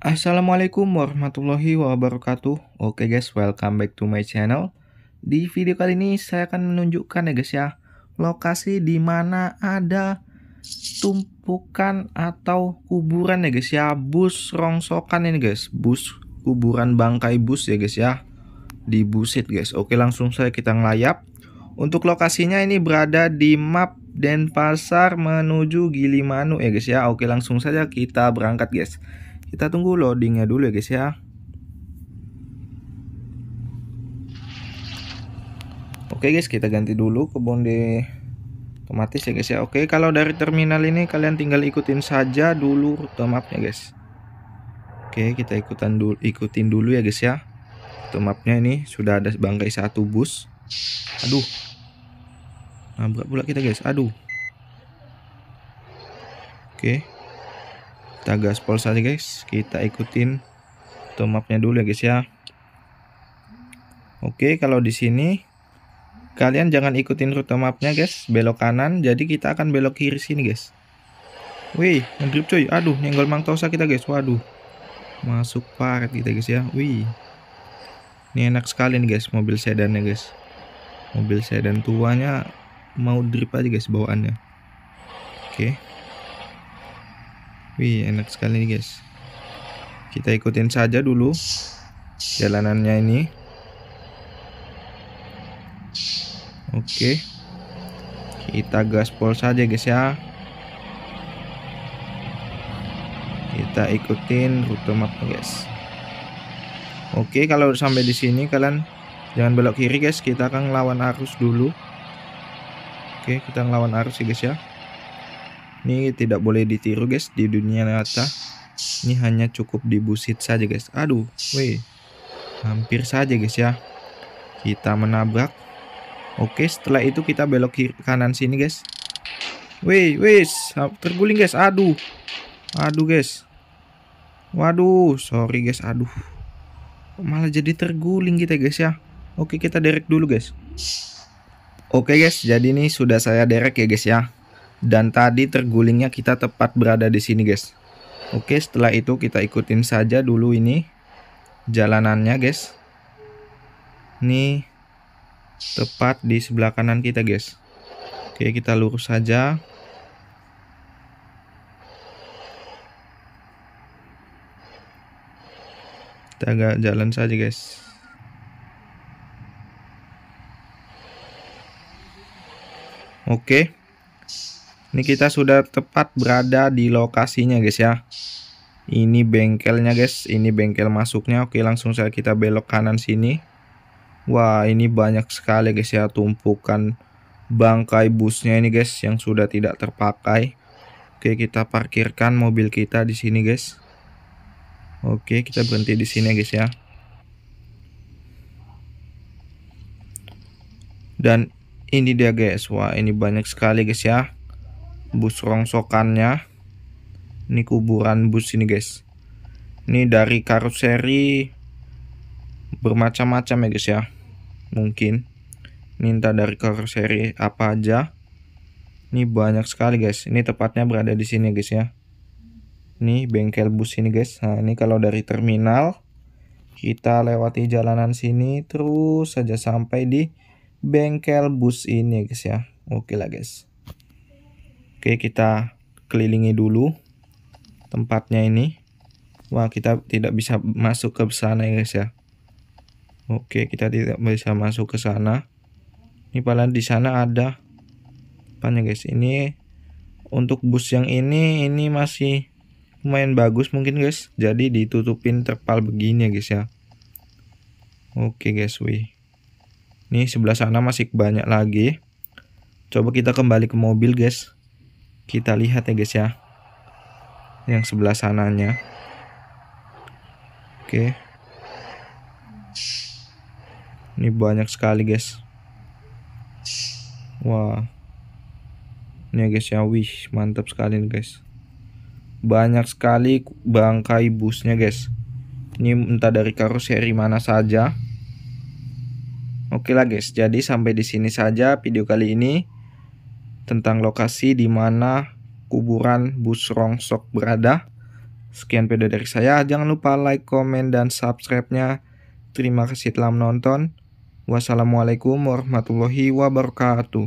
Assalamualaikum warahmatullahi wabarakatuh Oke okay guys, welcome back to my channel Di video kali ini saya akan menunjukkan ya guys ya Lokasi di mana ada tumpukan atau kuburan ya guys ya Bus rongsokan ini guys Bus kuburan bangkai bus ya guys ya Di busit guys Oke langsung saya kita ngelayap Untuk lokasinya ini berada di map Denpasar menuju Manu, ya guys ya. Oke langsung saja kita berangkat guys. Kita tunggu loadingnya dulu ya guys ya. Oke guys kita ganti dulu ke bonde otomatis ya guys ya. Oke kalau dari terminal ini kalian tinggal ikutin saja dulu rute mapnya guys. Oke kita ikutan dulu ikutin dulu ya guys ya. Rute mapnya ini sudah ada bangkai satu bus. Aduh nah pula kita guys aduh oke kita gaspol saja guys kita ikutin tomapnya dulu ya guys ya oke kalau di sini kalian jangan ikutin rute mapnya guys belok kanan jadi kita akan belok kiri sini guys wih ngedrip coy, aduh nyenggol mangtosa kita guys waduh masuk paret kita guys ya wih ini enak sekali nih guys mobil sedannya guys mobil sedan tuanya mau drip aja guys bawaannya oke okay. wih enak sekali nih guys kita ikutin saja dulu jalanannya ini oke okay. kita gaspol saja guys ya kita ikutin rute mapnya guys oke okay, kalau sampai di sini kalian jangan belok kiri guys kita akan lawan arus dulu Oke, kita ngelawan arus ya guys ya. Ini tidak boleh ditiru guys di dunia nyata. Ini hanya cukup dibusit saja guys. Aduh, weh. Hampir saja guys ya. Kita menabrak. Oke, setelah itu kita belok kiri kanan sini guys. Weh, wes, terguling guys. Aduh. Aduh guys. Waduh, sorry guys. Aduh. Malah jadi terguling kita guys ya. Oke, kita derek dulu guys. Oke guys, jadi ini sudah saya derek ya guys ya. Dan tadi tergulingnya kita tepat berada di sini guys. Oke, setelah itu kita ikutin saja dulu ini jalanannya guys. Ini tepat di sebelah kanan kita guys. Oke, kita lurus saja. Kita agak jalan saja guys. Oke. Ini kita sudah tepat berada di lokasinya guys ya. Ini bengkelnya guys, ini bengkel masuknya. Oke, langsung saya kita belok kanan sini. Wah, ini banyak sekali guys ya tumpukan bangkai busnya ini guys yang sudah tidak terpakai. Oke, kita parkirkan mobil kita di sini guys. Oke, kita berhenti di sini guys ya. Dan ini dia guys wah ini banyak sekali guys ya bus rongsokannya ini kuburan bus ini guys ini dari karoseri bermacam-macam ya guys ya mungkin minta dari karoseri apa aja ini banyak sekali guys ini tepatnya berada di sini guys ya ini bengkel bus ini guys nah ini kalau dari terminal kita lewati jalanan sini terus saja sampai di bengkel bus ini ya guys ya. Oke lah guys. Oke kita kelilingi dulu tempatnya ini. Wah kita tidak bisa masuk ke sana ya guys ya. Oke kita tidak bisa masuk ke sana. Ini paling di sana ada apanya guys. Ini untuk bus yang ini ini masih lumayan bagus mungkin guys. Jadi ditutupin terpal begini ya guys ya. Oke guys wih. Nih sebelah sana masih banyak lagi. Coba kita kembali ke mobil guys. Kita lihat ya guys ya. Yang sebelah sananya. Oke. Ini banyak sekali guys. Wah. Ini ya guys ya. Wih mantap sekali nih guys. Banyak sekali bangkai busnya guys. Ini entah dari karoseri ya, mana saja. Oke lah guys, jadi sampai di sini saja video kali ini tentang lokasi di mana kuburan Bus Rongsok berada. Sekian video dari saya. Jangan lupa like, komen, dan subscribe-nya. Terima kasih telah menonton. Wassalamualaikum warahmatullahi wabarakatuh.